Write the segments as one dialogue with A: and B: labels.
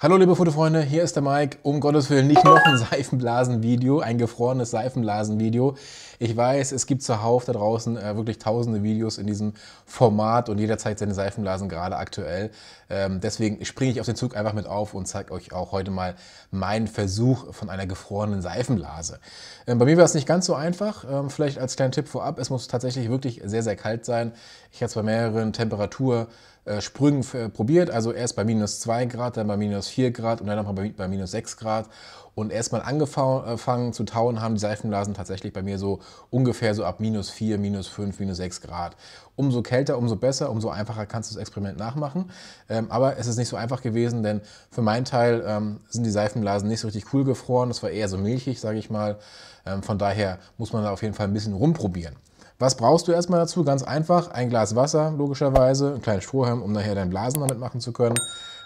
A: Hallo liebe Fotofreunde, hier ist der Mike. Um Gottes Willen nicht noch ein Seifenblasen-Video, ein gefrorenes Seifenblasen-Video. Ich weiß, es gibt zuhauf da draußen äh, wirklich tausende Videos in diesem Format und jeder zeigt seine Seifenblasen gerade aktuell. Ähm, deswegen springe ich auf den Zug einfach mit auf und zeige euch auch heute mal meinen Versuch von einer gefrorenen Seifenblase. Ähm, bei mir war es nicht ganz so einfach. Ähm, vielleicht als kleinen Tipp vorab, es muss tatsächlich wirklich sehr, sehr kalt sein. Ich hatte es bei mehreren Temperaturen äh, Sprüngen äh, probiert. Also erst bei minus 2 Grad, dann bei minus 4 Grad und dann nochmal bei, bei minus 6 Grad. Und erstmal angefangen zu tauen haben die Seifenblasen tatsächlich bei mir so ungefähr so ab minus 4, minus 5, minus 6 Grad. Umso kälter, umso besser, umso einfacher kannst du das Experiment nachmachen. Ähm, aber es ist nicht so einfach gewesen, denn für meinen Teil ähm, sind die Seifenblasen nicht so richtig cool gefroren. Es war eher so milchig, sage ich mal. Ähm, von daher muss man da auf jeden Fall ein bisschen rumprobieren. Was brauchst du erstmal dazu? Ganz einfach, ein Glas Wasser, logischerweise, ein kleines Strohhalm, um nachher deinen Blasen damit machen zu können.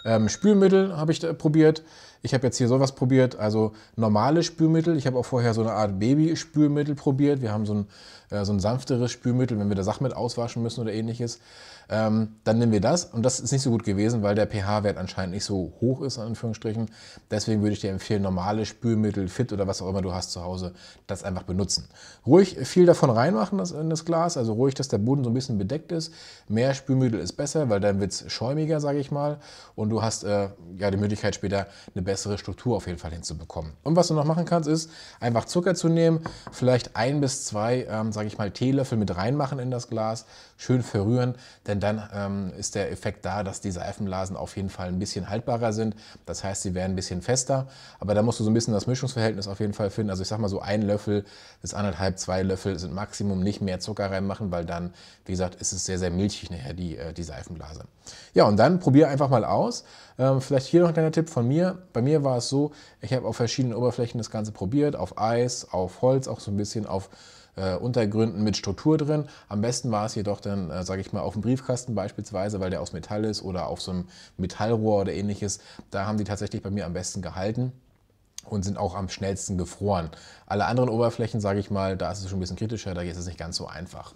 A: Ähm, Spülmittel habe ich probiert. Ich habe jetzt hier sowas probiert, also normale Spülmittel. Ich habe auch vorher so eine Art Babyspülmittel probiert. Wir haben so ein, äh, so ein sanfteres Spülmittel, wenn wir da Sachen mit auswaschen müssen oder ähnliches. Ähm, dann nehmen wir das und das ist nicht so gut gewesen, weil der pH-Wert anscheinend nicht so hoch ist, in Anführungsstrichen. Deswegen würde ich dir empfehlen, normale Spülmittel, Fit oder was auch immer du hast zu Hause, das einfach benutzen. Ruhig viel davon reinmachen das, in das Glas, also ruhig, dass der Boden so ein bisschen bedeckt ist. Mehr Spülmittel ist besser, weil dann wird es schäumiger, sage ich mal. Und du hast äh, ja die Möglichkeit später eine bessere Struktur auf jeden Fall hinzubekommen. Und was du noch machen kannst, ist einfach Zucker zu nehmen, vielleicht ein bis zwei, ähm, sage ich mal, Teelöffel mit reinmachen in das Glas, schön verrühren, denn dann ähm, ist der Effekt da, dass die Seifenblasen auf jeden Fall ein bisschen haltbarer sind. Das heißt, sie werden ein bisschen fester, aber da musst du so ein bisschen das Mischungsverhältnis auf jeden Fall finden. Also ich sag mal so ein Löffel bis anderthalb, zwei Löffel sind Maximum, nicht mehr Zucker reinmachen, weil dann, wie gesagt, ist es sehr, sehr milchig nachher die, äh, die Seifenblase. Ja, und dann probier einfach mal aus. Ähm, vielleicht hier noch ein kleiner Tipp von mir. Bei bei mir war es so, ich habe auf verschiedenen Oberflächen das Ganze probiert, auf Eis, auf Holz, auch so ein bisschen auf äh, Untergründen mit Struktur drin. Am besten war es jedoch dann, äh, sage ich mal, auf dem Briefkasten beispielsweise, weil der aus Metall ist oder auf so einem Metallrohr oder ähnliches. Da haben die tatsächlich bei mir am besten gehalten und sind auch am schnellsten gefroren. Alle anderen Oberflächen, sage ich mal, da ist es schon ein bisschen kritischer, da ist es nicht ganz so einfach.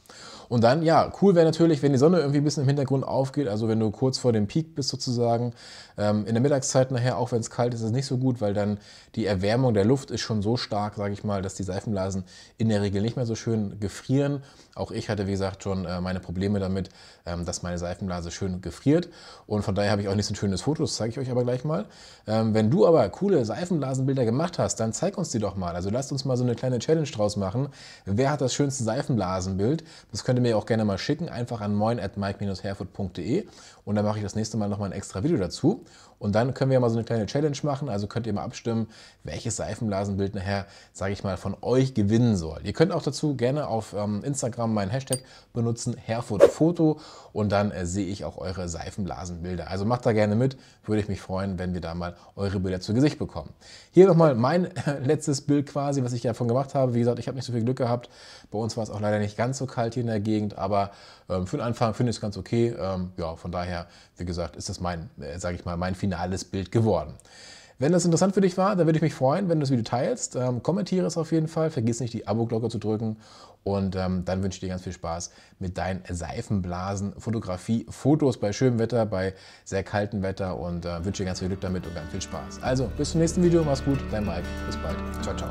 A: Und dann, ja, cool wäre natürlich, wenn die Sonne irgendwie ein bisschen im Hintergrund aufgeht, also wenn du kurz vor dem Peak bist sozusagen. Ähm, in der Mittagszeit nachher, auch wenn es kalt ist, ist es nicht so gut, weil dann die Erwärmung der Luft ist schon so stark, sage ich mal, dass die Seifenblasen in der Regel nicht mehr so schön gefrieren. Auch ich hatte, wie gesagt, schon äh, meine Probleme damit, ähm, dass meine Seifenblase schön gefriert. Und von daher habe ich auch nicht so ein schönes Foto, das zeige ich euch aber gleich mal. Ähm, wenn du aber coole Seifenblasenbilder Bilder gemacht hast, dann zeig uns die doch mal. Also lasst uns mal so eine kleine Challenge draus machen. Wer hat das schönste Seifenblasenbild? Das könnt ihr mir auch gerne mal schicken, einfach an moin at mike-herford.de und dann mache ich das nächste Mal nochmal ein extra Video dazu. Und dann können wir mal so eine kleine Challenge machen. Also könnt ihr mal abstimmen, welches Seifenblasenbild nachher, sage ich mal, von euch gewinnen soll. Ihr könnt auch dazu gerne auf ähm, Instagram meinen Hashtag benutzen, HerfurtFoto. Und dann äh, sehe ich auch eure Seifenblasenbilder. Also macht da gerne mit. Würde ich mich freuen, wenn wir da mal eure Bilder zu Gesicht bekommen. Hier nochmal mein äh, letztes Bild quasi, was ich davon gemacht habe. Wie gesagt, ich habe nicht so viel Glück gehabt. Bei uns war es auch leider nicht ganz so kalt hier in der Gegend, aber ähm, für den Anfang finde ich es ganz okay. Ähm, ja, von daher, wie gesagt, ist das mein, äh, sage ich mal, mein Finale finales Bild geworden. Wenn das interessant für dich war, dann würde ich mich freuen, wenn du das Video teilst. Ähm, kommentiere es auf jeden Fall. Vergiss nicht, die Abo-Glocke zu drücken. Und ähm, dann wünsche ich dir ganz viel Spaß mit deinen Seifenblasen, Fotografie, Fotos bei schönem Wetter, bei sehr kaltem Wetter und äh, wünsche dir ganz viel Glück damit und ganz viel Spaß. Also, bis zum nächsten Video. Mach's gut. Dein Mike. Bis bald. Ciao, ciao.